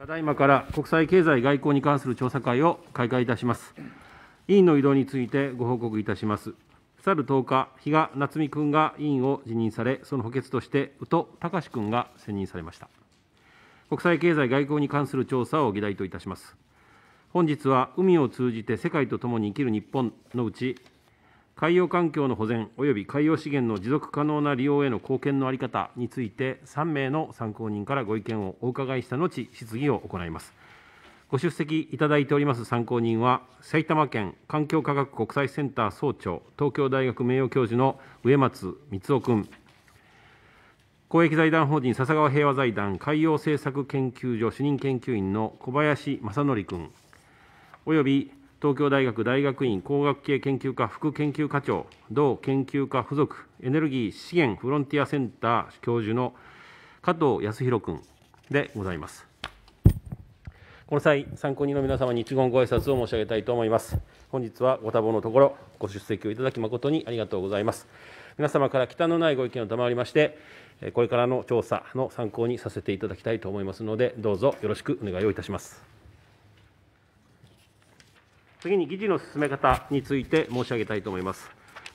ただいまから国際経済外交に関する調査会を開会いたします。委員の移動についてご報告いたします。去る10日、比嘉夏美君が委員を辞任され、その補欠として宇都隆君が選任されました。国際経済外交に関する調査を議題といたします。本日は海を通じて世界と共に生きる日本のうち、海洋環境の保全及び海洋資源の持続可能な利用への貢献の在り方について3名の参考人からご意見をお伺いした後質疑を行いますご出席いただいております参考人は埼玉県環境科学国際センター総長東京大学名誉教授の植松光雄君公益財団法人笹川平和財団海洋政策研究所主任研究員の小林正則君および東京大学大学院工学系研究科副研究科長同研究科附属エネルギー資源フロンティアセンター教授の加藤康弘君でございますこの際参考人の皆様に一言ご挨拶を申し上げたいと思います本日はご多忙のところご出席をいただき誠にありがとうございます皆様から忌憚のないご意見を賜りましてこれからの調査の参考にさせていただきたいと思いますのでどうぞよろしくお願いをいたします次に議事の進め方について申し上げたいと思います。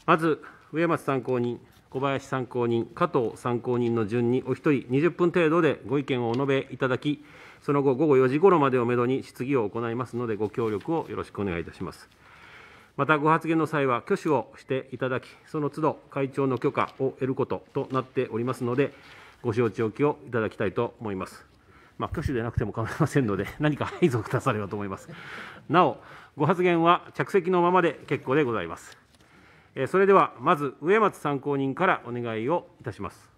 まず、植松参考人、小林参考人、加藤参考人の順に、お一人20分程度でご意見をお述べいただき、その後、午後4時ごろまでをめどに質疑を行いますので、ご協力をよろしくお願いいたします。また、ご発言の際は挙手をしていただき、その都度会長の許可を得ることとなっておりますので、ご承知おきをいただきたいと思います。まあ、挙手でなくても構いませんので、何か配属をくださればと思います。なお、ご発言は着席のままで結構でございます。それでは、まず植松参考人からお願いをいたします。